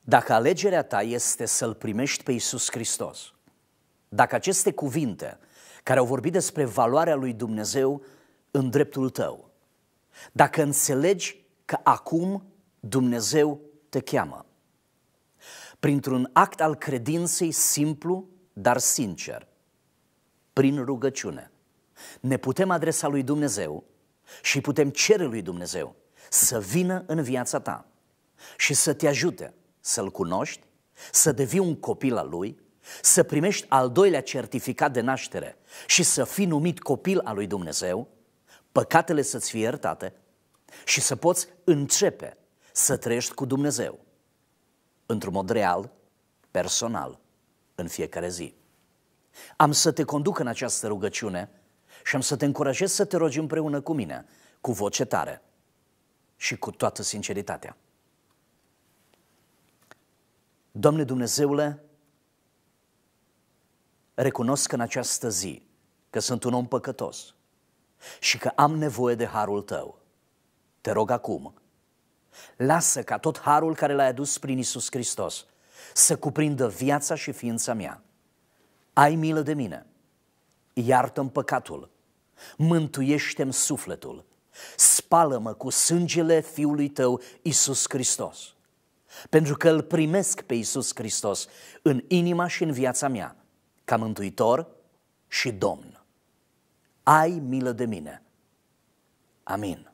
Dacă alegerea ta este să-L primești pe Iisus Hristos, dacă aceste cuvinte care au vorbit despre valoarea lui Dumnezeu în dreptul tău, dacă înțelegi că acum Dumnezeu te cheamă, printr-un act al credinței simplu, dar sincer, prin rugăciune, ne putem adresa lui Dumnezeu și putem cere lui Dumnezeu să vină în viața ta și să te ajute să-L cunoști, să devii un copil al Lui, să primești al doilea certificat de naștere și să fii numit copil al lui Dumnezeu, păcatele să-ți fie iertate și să poți începe să trăiești cu Dumnezeu într-un mod real, personal, în fiecare zi. Am să te conduc în această rugăciune și am să te încurajez să te rogi împreună cu mine, cu voce tare și cu toată sinceritatea. Doamne Dumnezeule, recunosc în această zi că sunt un om păcătos și că am nevoie de harul tău. Te rog acum, lasă ca tot harul care l-ai adus prin Isus Hristos să cuprindă viața și ființa mea. Ai milă de mine, iartă-mi păcatul, mântuiește-mi sufletul, spală-mă cu sângele Fiului Tău, Isus Hristos pentru că îl primesc pe Iisus Hristos în inima și în viața mea, ca mântuitor și domn. Ai milă de mine. Amin.